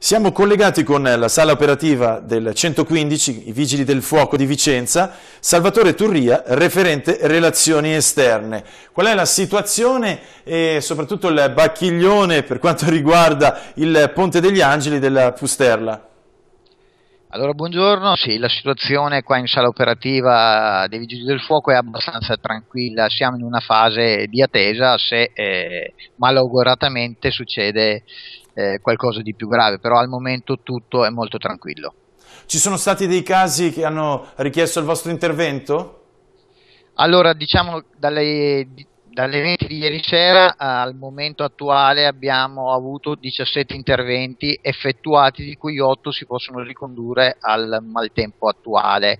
Siamo collegati con la sala operativa del 115, i Vigili del Fuoco di Vicenza, Salvatore Turria, referente relazioni esterne. Qual è la situazione e soprattutto il bacchiglione per quanto riguarda il Ponte degli Angeli della Pusterla? Allora, buongiorno. Sì, la situazione qua in sala operativa dei Vigili del Fuoco è abbastanza tranquilla. Siamo in una fase di attesa se eh, malauguratamente succede eh, qualcosa di più grave, però al momento tutto è molto tranquillo. Ci sono stati dei casi che hanno richiesto il vostro intervento? Allora, diciamo dalle dalle 20 di ieri sera al momento attuale abbiamo avuto 17 interventi effettuati, di cui 8 si possono ricondurre al maltempo attuale.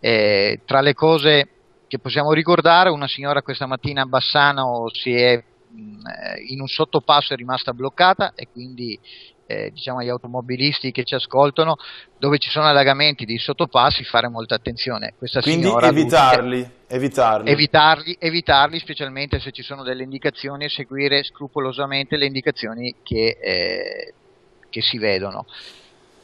Eh, tra le cose che possiamo ricordare, una signora questa mattina a Bassano si è mm, eh, in un sottopasso è rimasta bloccata e quindi eh, diciamo agli automobilisti che ci ascoltano, dove ci sono allagamenti di sottopassi, fare molta attenzione. Questa Quindi evitarli, adulta, evitarli. evitarli. Evitarli, specialmente se ci sono delle indicazioni seguire scrupolosamente le indicazioni che, eh, che si vedono.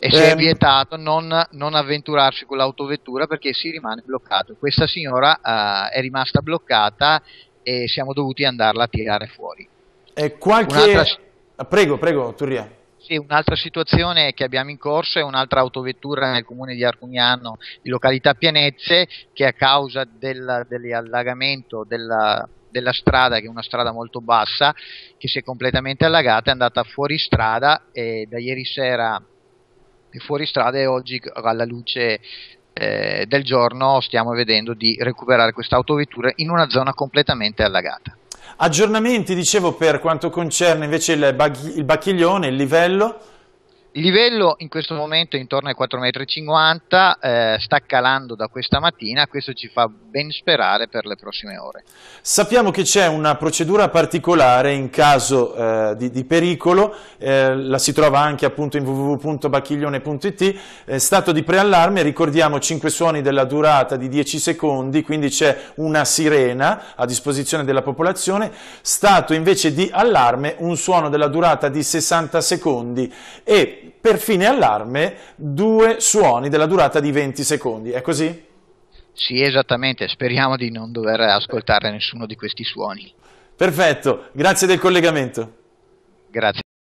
E se è ehm. vietato non, non, avventurarsi con l'autovettura perché si rimane bloccato. Questa signora eh, è rimasta bloccata e siamo dovuti andarla a tirare fuori. E qualche... Un'altra... Ah, prego, prego, Turia. Sì, un'altra situazione che abbiamo in corso è un'altra autovettura nel comune di Arcugnano, di località Pienezze, che a causa del, dell'allagamento della, della strada, che è una strada molto bassa, che si è completamente allagata, è andata fuori strada e da ieri sera è fuori strada e oggi alla luce eh, del giorno stiamo vedendo di recuperare questa autovettura in una zona completamente allagata. Aggiornamenti, dicevo, per quanto concerne invece il, bacchiglione, il livello, il livello in questo momento è intorno ai 4,50 m, eh, sta calando da questa mattina, questo ci fa ben sperare per le prossime ore. Sappiamo che c'è una procedura particolare in caso eh, di, di, pericolo, eh, la si trova anche appunto in www.bacchiglione.it, eh, stato di preallarme, ricordiamo 5 suoni della durata di 10 secondi, quindi c'è una sirena a disposizione della popolazione, stato invece di allarme un suono della durata di 60 secondi e per fine allarme due suoni della durata di 20 secondi. È così? Sì, esattamente. Speriamo di non dover ascoltare nessuno di questi suoni. Perfetto, grazie del collegamento. Grazie.